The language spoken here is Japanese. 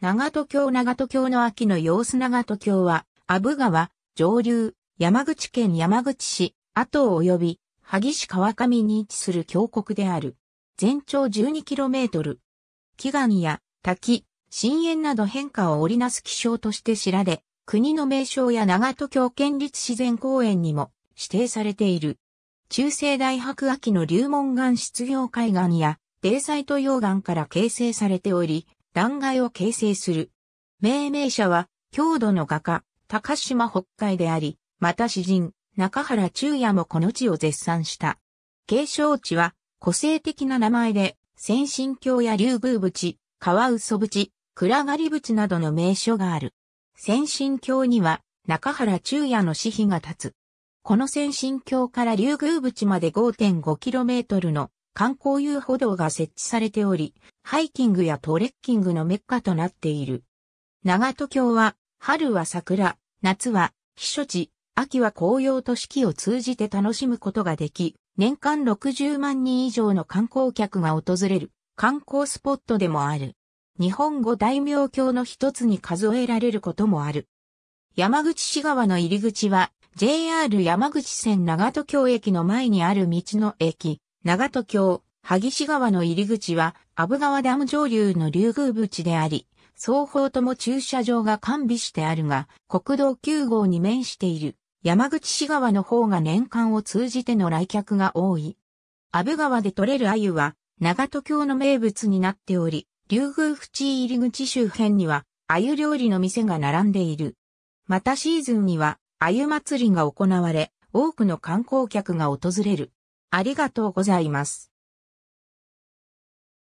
長戸峡長戸峡の秋の様子長戸峡は、阿武川、上流、山口県山口市、後及び、萩市川上に位置する峡谷である。全長 12km。祈願や滝、深淵など変化を織りなす気象として知られ、国の名称や長戸峡県立自然公園にも指定されている。中世大白秋の流門岩質業海岸や、サイト溶岩から形成されており、断崖を形成する。命名者は、郷土の画家、高島北海であり、また詩人、中原中也もこの地を絶賛した。継承地は、個性的な名前で、先進郷や竜宮淵、川嘘淵、暗がり淵などの名所がある。先進郷には、中原中也の詩碑が立つ。この先進郷から竜宮淵まで 5.5km の観光遊歩道が設置されており、ハイキングやトレッキングのメッカとなっている。長戸峡は、春は桜、夏は避暑地、秋は紅葉と四季を通じて楽しむことができ、年間60万人以上の観光客が訪れる観光スポットでもある。日本語大名橋の一つに数えられることもある。山口市川の入り口は JR 山口線長戸橋駅の前にある道の駅、長戸橋、萩市川の入り口は、阿武川ダム上流の竜宮淵であり、双方とも駐車場が完備してあるが、国道9号に面している山口市川の方が年間を通じての来客が多い。阿武川で取れる鮎は、長戸橋の名物になっており、竜宮淵入り口周辺には、鮎料理の店が並んでいる。またシーズンには、鮎祭りが行われ、多くの観光客が訪れる。ありがとうございます。